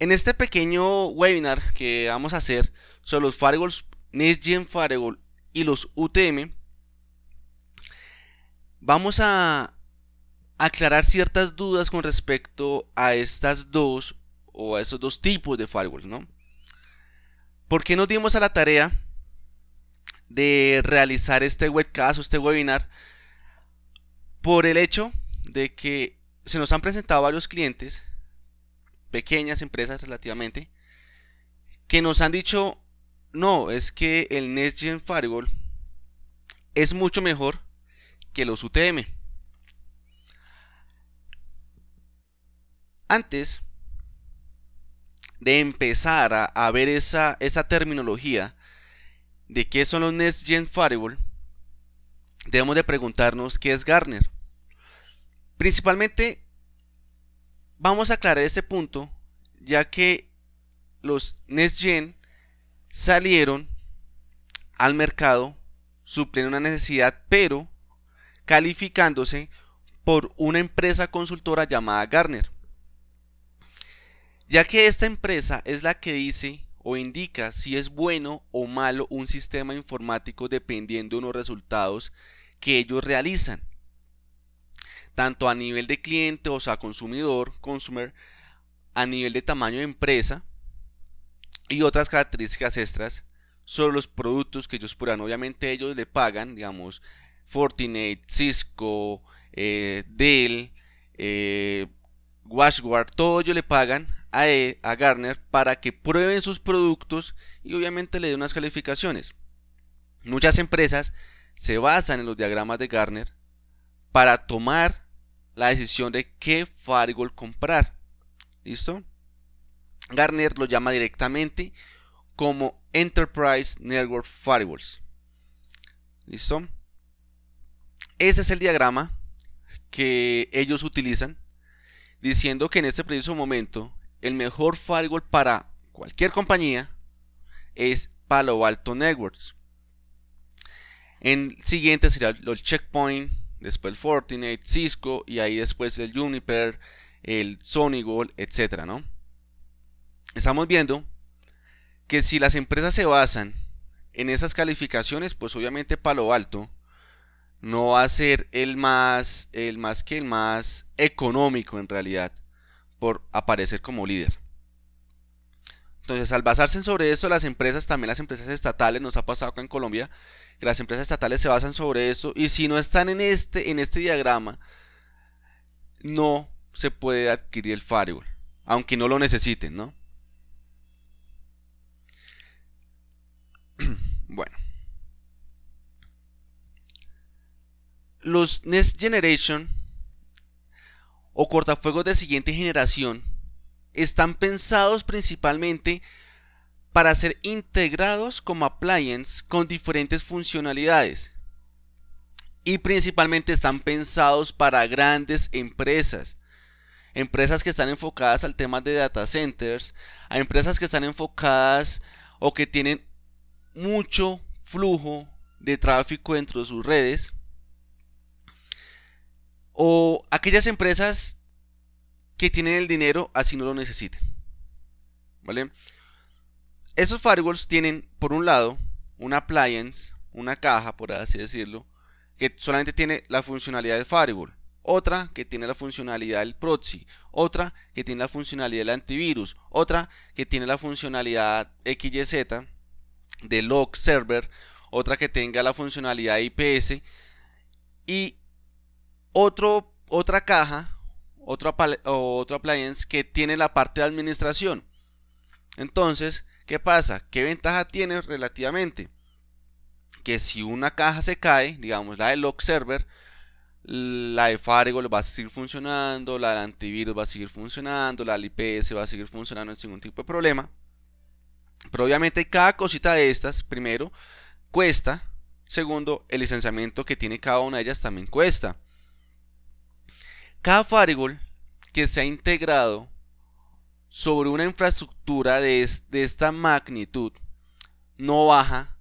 En este pequeño webinar que vamos a hacer sobre los firewalls Gen Firewall y los UTM, vamos a aclarar ciertas dudas con respecto a estas dos o a esos dos tipos de firewalls, ¿no? ¿Por qué nos dimos a la tarea de realizar este webcast este webinar? Por el hecho de que se nos han presentado varios clientes pequeñas empresas relativamente, que nos han dicho, no, es que el Next Gen es mucho mejor que los UTM. Antes de empezar a, ver esa, esa terminología de qué son los Next Gen debemos de preguntarnos qué es Garner. Principalmente Vamos a aclarar este punto, ya que los Next salieron al mercado, supliendo una necesidad, pero calificándose por una empresa consultora llamada Garner. Ya que esta empresa es la que dice o indica si es bueno o malo un sistema informático dependiendo de los resultados que ellos realizan tanto a nivel de cliente, o sea, consumidor, consumer, a nivel de tamaño de empresa y otras características extras sobre los productos que ellos puran. Obviamente ellos le pagan, digamos, Fortinet, Cisco, eh, Dell, eh, todo ellos le pagan a, e, a Garner para que prueben sus productos y obviamente le den unas calificaciones. Muchas empresas se basan en los diagramas de Garner para tomar la decisión de qué firewall comprar. ¿Listo? Garner lo llama directamente como Enterprise Network Firewalls. ¿Listo? Ese es el diagrama que ellos utilizan diciendo que en este preciso momento el mejor firewall para cualquier compañía es Palo Alto Networks. En siguiente sería los checkpoint después el Fortinet, Cisco y ahí después el Juniper, el Sony etcétera, ¿no? Estamos viendo que si las empresas se basan en esas calificaciones, pues obviamente Palo Alto no va a ser el más el más que el más económico en realidad por aparecer como líder. Entonces, al basarse sobre eso, las empresas, también las empresas estatales, nos ha pasado acá en Colombia, que las empresas estatales se basan sobre eso, y si no están en este, en este diagrama, no se puede adquirir el firewall, aunque no lo necesiten, ¿no? Bueno. Los Next Generation o cortafuegos de siguiente generación están pensados principalmente para ser integrados como appliance con diferentes funcionalidades y principalmente están pensados para grandes empresas. Empresas que están enfocadas al tema de data centers, a empresas que están enfocadas o que tienen mucho flujo de tráfico dentro de sus redes, o aquellas empresas que tienen el dinero así no lo necesiten. ¿Vale? Esos firewalls tienen, por un lado, una appliance, una caja, por así decirlo, que solamente tiene la funcionalidad del firewall, otra que tiene la funcionalidad del proxy, otra que tiene la funcionalidad del antivirus, otra que tiene la funcionalidad XYZ de log server, otra que tenga la funcionalidad IPS y otro, otra caja otro, otro appliance que tiene la parte de administración. Entonces, ¿qué pasa? ¿Qué ventaja tiene relativamente? Que si una caja se cae, digamos la del log server, la de Fargo va a seguir funcionando, la del antivirus va a seguir funcionando, la del IPS va a seguir funcionando sin ningún tipo de problema. Pero obviamente cada cosita de estas, primero, cuesta. Segundo, el licenciamiento que tiene cada una de ellas también cuesta. Cada firewall que se ha integrado sobre una infraestructura de, esta magnitud no baja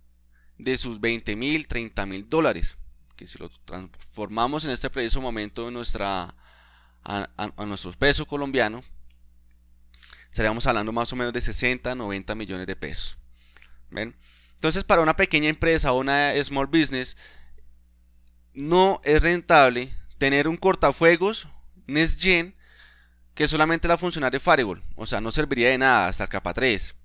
de sus 20 mil, 30 mil dólares. Que si lo transformamos en este preciso momento en nuestra, a, nuestro peso colombiano, estaríamos hablando más o menos de 60, 90 millones de pesos. Entonces, para una pequeña empresa o una small business, no es rentable tener un cortafuegos NestGen, que solamente la funcional de Firewall, o sea, no serviría de nada hasta el capa 3.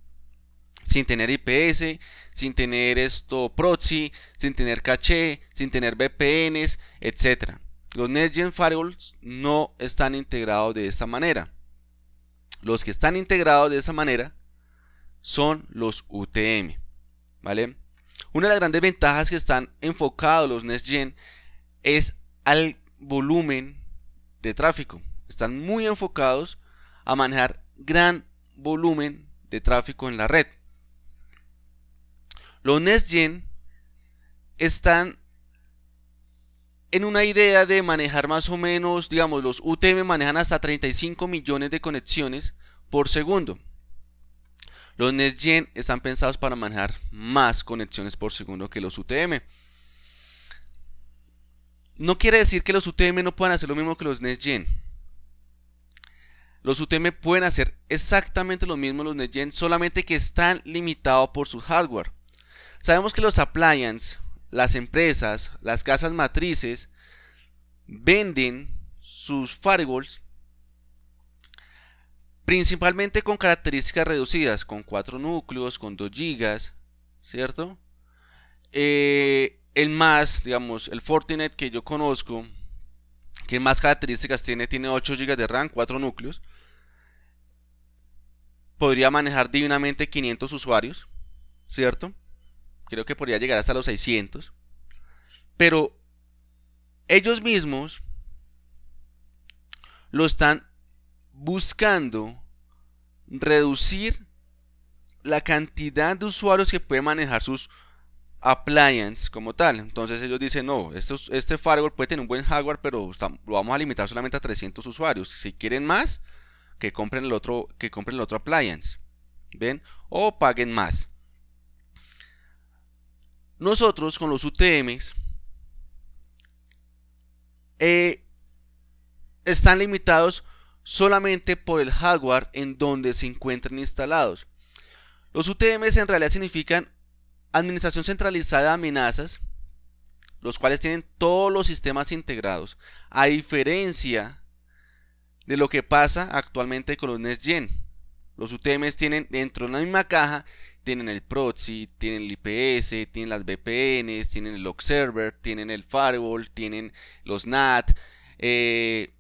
Sin tener IPS, sin tener esto proxy, sin tener caché, sin tener VPNs, etc. Los NestGen Firewalls no están integrados de esta manera. Los que están integrados de esa manera son los UTM. ¿Vale? Una de las grandes ventajas que están enfocados los NestGen es al volumen de tráfico. Están muy enfocados a manejar gran volumen de tráfico en la red. Los Gen están en una idea de manejar más o menos, digamos, los UTM manejan hasta 35 millones de conexiones por segundo. Los Gen están pensados para manejar más conexiones por segundo que los UTM. No quiere decir que los UTM no puedan hacer lo mismo que los Gen. Los UTM pueden hacer exactamente lo mismo los Gen, solamente que están limitados por su hardware. Sabemos que los appliances, las empresas, las casas matrices, venden sus firewalls principalmente con características reducidas, con 4 núcleos, con 2 GB, ¿cierto? Eh, el más, digamos, el Fortinet que yo conozco, que más características tiene, tiene 8 GB de RAM, 4 núcleos. Podría manejar divinamente 500 usuarios, ¿cierto? Creo que podría llegar hasta los 600. Pero ellos mismos lo están buscando reducir la cantidad de usuarios que puede manejar sus, appliance como tal. Entonces ellos dicen, no, este, este firewall puede tener un buen hardware, pero lo vamos a limitar solamente a 300 usuarios. Si quieren más, que compren el otro, que compren el otro appliance. ¿Ven? O paguen más. Nosotros con los UTMs eh, están limitados solamente por el hardware en donde se encuentren instalados. Los UTMs en realidad significan Administración centralizada de amenazas, los cuales tienen todos los sistemas integrados, a diferencia de lo que pasa actualmente con los NextGen. Los UTMs tienen dentro de la misma caja, tienen el proxy, tienen el IPS, tienen las VPNs, tienen el observer, tienen el firewall, tienen los NAT, hemos eh,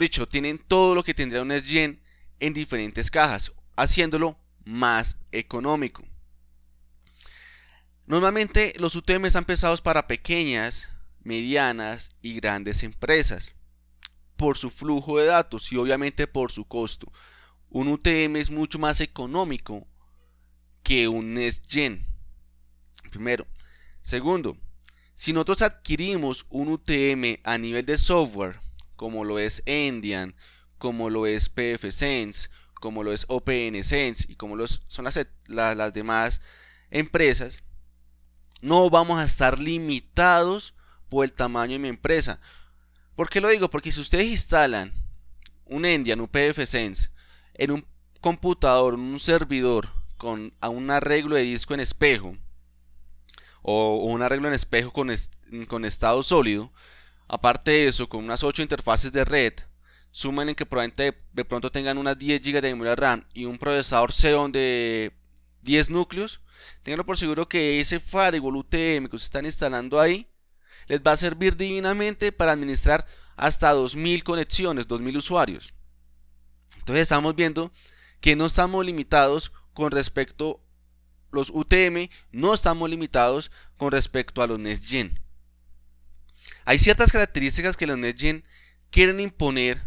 dicho, tienen todo lo que tendría un NextGen en diferentes cajas, haciéndolo más económico. Normalmente los UTM están pensados para pequeñas, medianas y grandes empresas por su flujo de datos y obviamente por su costo. Un UTM es mucho más económico que un NestGen. Primero. Segundo, si nosotros adquirimos un UTM a nivel de software, como lo es Endian, como lo es PFSense, como lo es OpenSense y como lo son las demás empresas, no vamos a estar limitados por el tamaño de mi empresa. ¿Por qué lo digo? Porque si ustedes instalan un Endian, un Sense, en un computador, en un servidor, con a un arreglo de disco en espejo, o, un arreglo en espejo con, estado sólido, aparte de eso, con unas 8 interfaces de red, sumen en que probablemente de, pronto tengan unas 10 GB de memoria RAM y un procesador Xeon de 10 núcleos, Ténganlo por seguro que ese Firewall UTM que ustedes están instalando ahí les va a servir divinamente para administrar hasta 2000 conexiones, 2000 usuarios. Entonces estamos viendo que no estamos limitados con respecto los UTM, no estamos limitados con respecto a los NETGEN. Hay ciertas características que los NETGEN quieren imponer.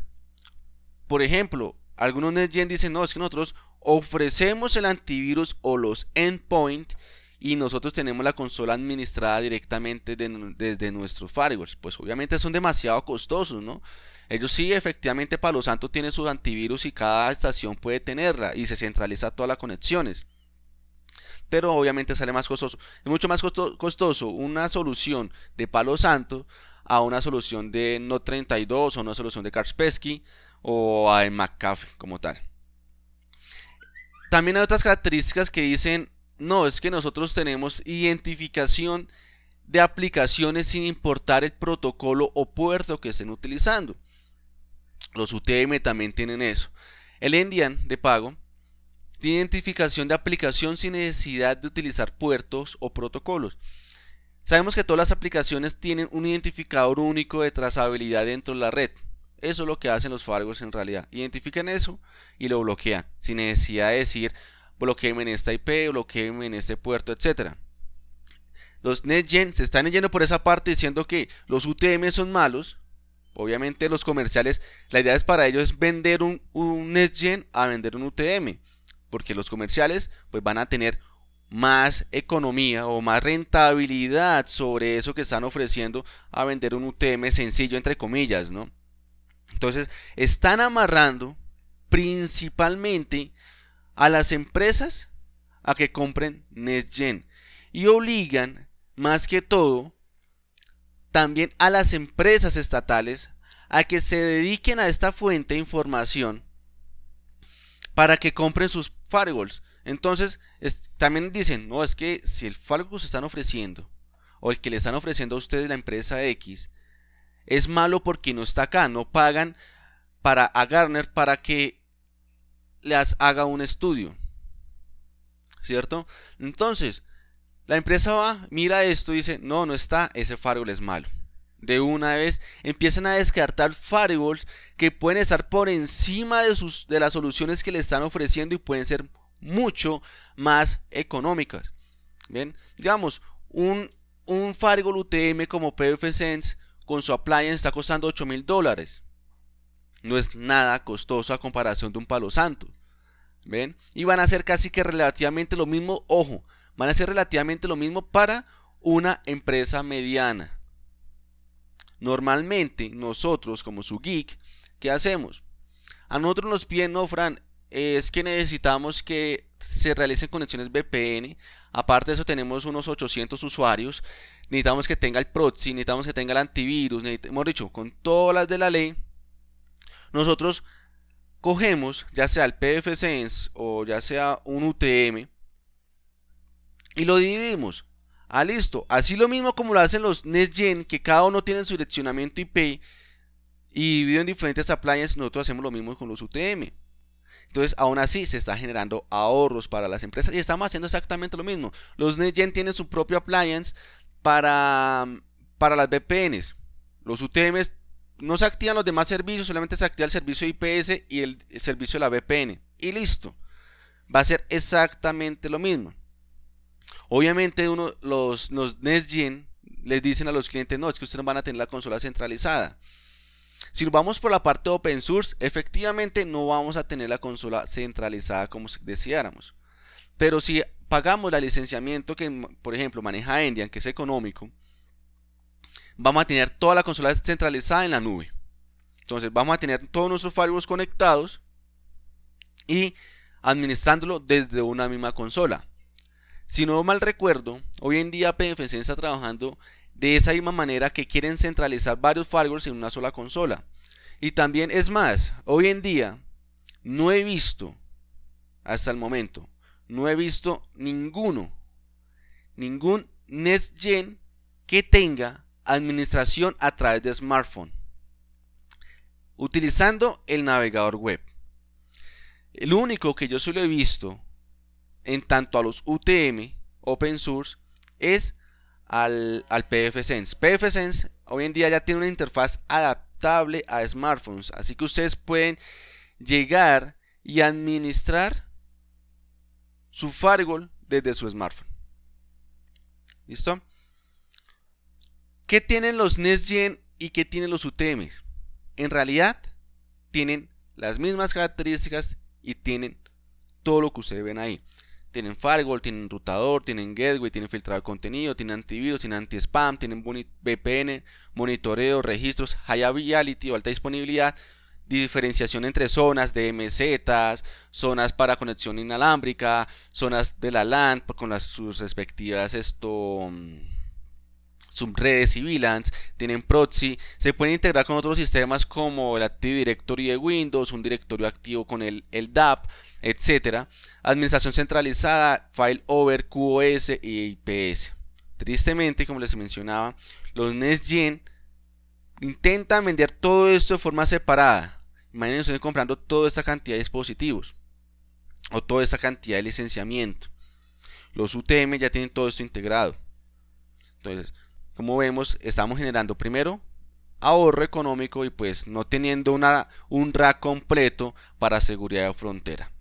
Por ejemplo, algunos NETGEN dicen, no, es que nosotros ofrecemos el antivirus o los endpoint y nosotros tenemos la consola administrada directamente desde nuestros firewalls. Pues obviamente son demasiado costosos, ¿no? Ellos sí, efectivamente, Palo Santo tiene sus antivirus y cada estación puede tenerla y se centraliza todas las conexiones. Pero obviamente sale más costoso. Es mucho más costoso una solución de Palo Santo a una solución de No 32 o una solución de Kaspersky o a McAfee como tal. También hay otras características que dicen, no, es que nosotros tenemos identificación de aplicaciones sin importar el protocolo o puerto que estén utilizando. Los UTM también tienen eso. El Endian de pago tiene identificación de aplicación sin necesidad de utilizar puertos o protocolos. Sabemos que todas las aplicaciones tienen un identificador único de trazabilidad dentro de la red. Eso es lo que hacen los fargos en realidad. Identifican eso y lo bloquean. Sin necesidad de decir bloqueenme en esta IP, bloqueenme en este puerto, etc. Los NetGen se están yendo por esa parte diciendo que los UTM son malos. Obviamente los comerciales, la idea es para ellos vender un, un NetGen a vender un UTM. Porque los comerciales pues van a tener más economía o más rentabilidad sobre eso que están ofreciendo a vender un UTM sencillo entre comillas, ¿no? Entonces, están amarrando principalmente a las empresas a que compren NextGen y obligan más que todo también a las empresas estatales a que se dediquen a esta fuente de información para que compren sus firewalls. Entonces, también dicen, no, es que si el firewall se están ofreciendo, o el que le están ofreciendo a ustedes la empresa X, es malo porque no está acá, no pagan para a Garner para que las haga un estudio. ¿Cierto? Entonces, la empresa va, mira esto, dice, no, no está, ese firewall es malo. De una vez empiezan a descartar firewalls que pueden estar por encima de, sus, de las soluciones que le están ofreciendo y pueden ser mucho más económicas. Bien, digamos, un, un firewall UTM como PFSense con su appliance está costando 8 mil dólares. No es nada costoso a comparación de un palo santo. ¿Ven? Y van a ser casi que relativamente lo mismo, ojo, van a ser relativamente lo mismo para una empresa mediana. Normalmente nosotros como su geek, ¿qué hacemos? A nosotros nos piden, no, Fran, es que necesitamos que se realicen conexiones VPN. Aparte de eso tenemos unos 800 usuarios necesitamos que tenga el proxy, necesitamos que tenga el antivirus, hemos dicho, con todas las de la ley, nosotros cogemos ya sea el pfSense o ya sea un UTM y lo dividimos. Ah, listo. Así lo mismo como lo hacen los NetGen, que cada uno tiene su direccionamiento IP y en diferentes appliances, nosotros hacemos lo mismo con los UTM. Entonces, aún así, se está generando ahorros para las empresas y estamos haciendo exactamente lo mismo. Los NetGen tienen su propio appliance, para, para las VPNs. Los UTMs no se activan los demás servicios, solamente se activa el servicio IPS y el, servicio de la VPN. Y listo. Va a ser exactamente lo mismo. Obviamente uno, los, los les dicen a los clientes, no, es que ustedes no van a tener la consola centralizada. Si vamos por la parte open source, efectivamente no vamos a tener la consola centralizada como deseáramos. Pero si pagamos el licenciamiento que, por ejemplo, maneja Endian, que es económico, vamos a tener toda la consola centralizada en la nube. Entonces vamos a tener todos nuestros firewalls conectados y administrándolo desde una misma consola. Si no mal recuerdo, hoy en día PFC está trabajando de esa misma manera que quieren centralizar varios firewalls en una sola consola. Y también es más, hoy en día no he visto hasta el momento no he visto ninguno, ningún NextGen que tenga administración a través de smartphone, utilizando el navegador web. El único que yo solo he visto en tanto a los UTM open source es al, al PFSense. PFSense hoy en día ya tiene una interfaz adaptable a smartphones, así que ustedes pueden llegar y administrar su firewall desde su smartphone. ¿Listo? ¿Qué tienen los NestGen y qué tienen los UTMs? En realidad, tienen las mismas características y tienen todo lo que ustedes ven ahí. Tienen firewall, tienen rotador, tienen gateway, tienen filtrado de contenido, tienen antivirus, tienen anti-spam, tienen VPN, monitoreo, registros, high availability, alta disponibilidad, diferenciación entre zonas de zonas para conexión inalámbrica, zonas de la LAN pues, con sus respectivas esto mm, subredes y VLANs, tienen proxy, se pueden integrar con otros sistemas como el Active Directory de Windows, un directorio activo con el, el DAP, etc. Administración centralizada, file over, QoS y IPS. Tristemente, como les mencionaba, los NestGen intentan vender todo esto de forma separada. Imagínense ustedes comprando toda esa cantidad de dispositivos o toda esa cantidad de licenciamiento. Los UTM ya tienen todo esto integrado. Entonces, como vemos, estamos generando primero ahorro económico y pues no teniendo una, un rack completo para seguridad de frontera.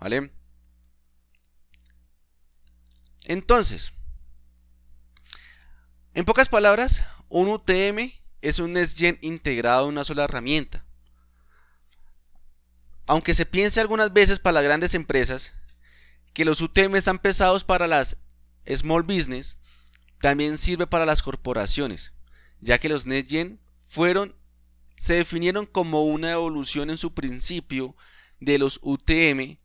¿Vale? Entonces, en pocas palabras, un UTM es un NextGen integrado en una sola herramienta. Aunque se piense algunas veces para las grandes empresas que los UTM están pesados para las small business, también sirve para las corporaciones, ya que los NextGen fueron se definieron como una evolución en su principio de los UTM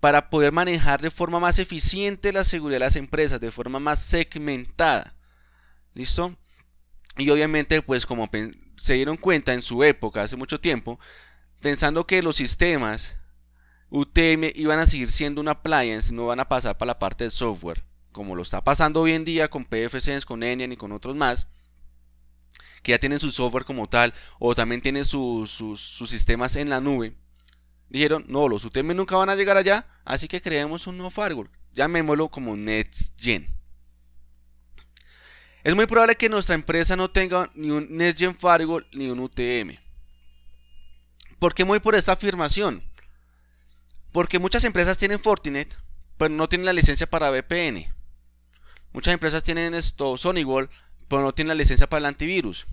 para poder manejar de forma más eficiente la seguridad de las empresas, de forma más segmentada. ¿Listo? Y obviamente, pues como se dieron cuenta en su época, hace mucho tiempo, pensando que los sistemas UTM iban a seguir siendo una appliance, no van a pasar para la parte del software, como lo está pasando hoy en día con PFCs, con Enian y con otros más, que ya tienen su software como tal, o también tienen sus, sistemas en la nube. Dijeron, no, los UTM nunca van a llegar allá, así que creemos un nuevo firewall, llamémoslo como netgen es muy probable que nuestra empresa no tenga ni un NextGen Firewall ni un UTM. ¿Por qué voy por esta afirmación? Porque muchas empresas tienen Fortinet, pero no tienen la licencia para VPN. Muchas empresas tienen esto, SonyWall, pero no tienen la licencia para el antivirus.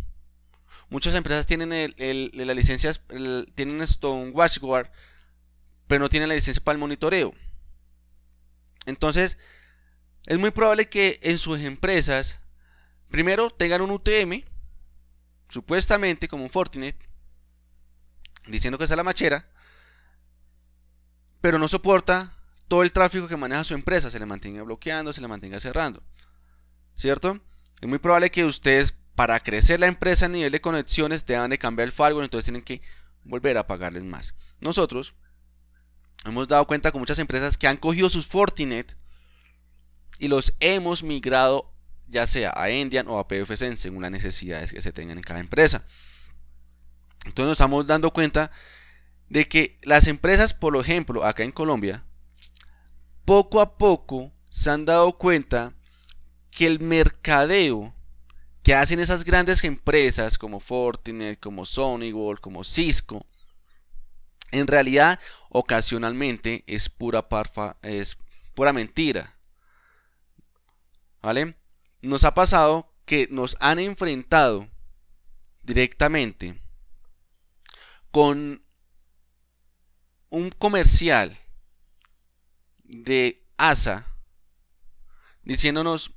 Muchas empresas tienen la licencia, tienen esto, un WatchGuard, pero no tienen la licencia para el monitoreo. Entonces, es muy probable que en sus empresas Primero, tengan un UTM, supuestamente como un Fortinet, diciendo que es la machera, pero no soporta todo el tráfico que maneja su empresa, se le mantenga bloqueando, se le mantenga cerrando. ¿Cierto? Es muy probable que ustedes, para crecer la empresa a nivel de conexiones, deban de cambiar el firewall, entonces tienen que volver a pagarles más. Nosotros hemos dado cuenta con muchas empresas que han cogido sus Fortinet y los hemos migrado ya sea a Endian o a PFSense según las necesidades que se tengan en cada empresa. Entonces nos estamos dando cuenta de que las empresas, por ejemplo, acá en Colombia, poco a poco se han dado cuenta que el mercadeo que hacen esas grandes empresas como Fortinet, como Sony World, como Cisco, en realidad ocasionalmente es pura parfa, es pura mentira. ¿Vale? nos ha pasado que nos han enfrentado directamente con un comercial de ASA diciéndonos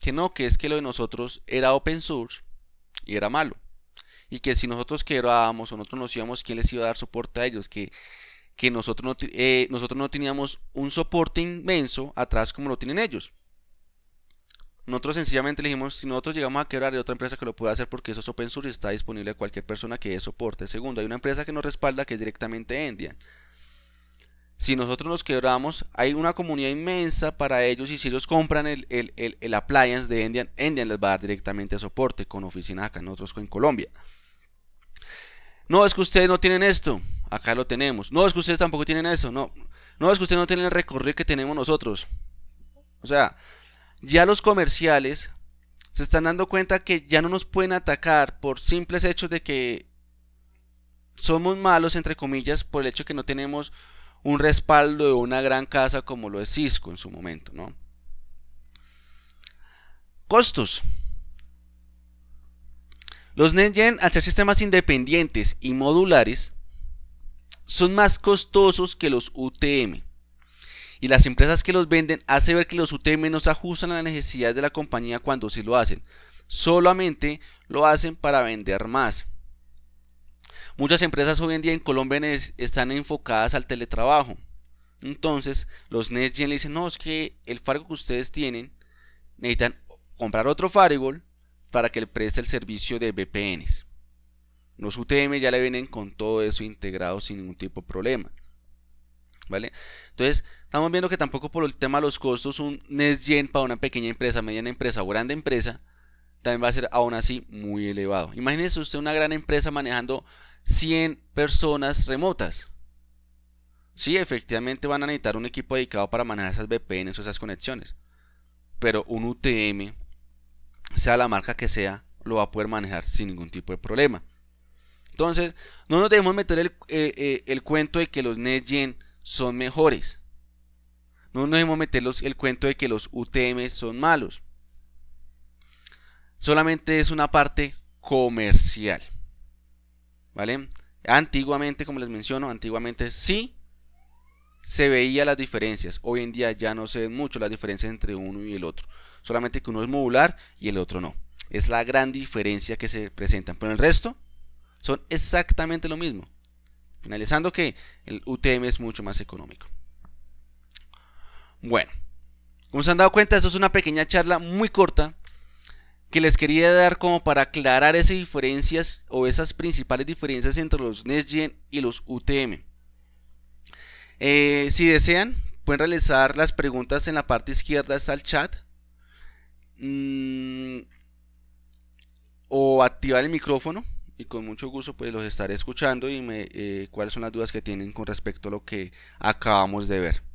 que no, que es que lo de nosotros era open source y era malo. Y que si nosotros quebrábamos o nosotros nos íbamos, ¿quién les iba a dar soporte a ellos? Que, nosotros, eh, nosotros no teníamos un soporte inmenso atrás como lo tienen ellos. Nosotros sencillamente dijimos, si nosotros llegamos a quebrar, hay otra empresa que lo puede hacer porque eso es open source y está disponible a cualquier persona que dé soporte. Segundo, hay una empresa que nos respalda que es directamente Endian. Si nosotros nos quebramos, hay una comunidad inmensa para ellos y si ellos compran el, appliance de Endian, Endian les va a dar directamente a soporte con oficina acá, nosotros con Colombia. No, es que ustedes no tienen esto, acá lo tenemos. No, es que ustedes tampoco tienen eso, no. No, es que ustedes no tienen el recorrido que tenemos nosotros. O sea, ya los comerciales se están dando cuenta que ya no nos pueden atacar por simples hechos de que somos malos, entre comillas, por el hecho de que no tenemos un respaldo de una gran casa como lo es Cisco en su momento, ¿no? Costos. Los NetGen, al ser sistemas independientes y modulares, son más costosos que los UTM y las empresas que los venden hace ver que los UTM no se ajustan a las necesidades de la compañía cuando sí lo hacen. Solamente lo hacen para vender más. Muchas empresas hoy en día en Colombia están enfocadas al teletrabajo. Entonces, los NextGen le dicen, no, es que el Fargo que ustedes tienen, necesitan comprar otro Firewall para que le preste el servicio de VPNs. Los UTM ya le vienen con todo eso integrado sin ningún tipo de problema. ¿Vale? Entonces, estamos viendo que tampoco por el tema de los costos, un NestGen para una pequeña empresa, mediana empresa o grande empresa, también va a ser aún así muy elevado. Imagínese usted una gran empresa manejando 100 personas remotas. Sí, efectivamente van a necesitar un equipo dedicado para manejar esas VPNs o esas conexiones. Pero un UTM, sea la marca que sea, lo va a poder manejar sin ningún tipo de problema. Entonces, no nos debemos meter el, eh, eh, cuento de que los NestGen son mejores. No debemos meterlos el cuento de que los UTM son malos. Solamente es una parte comercial. ¿Vale? Antiguamente, como les menciono, antiguamente sí se veía las diferencias. Hoy en día ya no se ven mucho las diferencias entre uno y el otro. Solamente que uno es modular y el otro no. Es la gran diferencia que se presentan. Pero el resto son exactamente lo mismo. Finalizando que el UTM es mucho más económico. Bueno, como se han dado cuenta, esto es una pequeña charla muy corta que les quería dar como para aclarar esas diferencias o esas principales diferencias entre los NestGen y los UTM. Eh, si desean, pueden realizar las preguntas en la parte izquierda, está el chat. Mm, o activar el micrófono y con mucho gusto pues los estaré escuchando y me, eh, cuáles son las dudas que tienen con respecto a lo que acabamos de ver.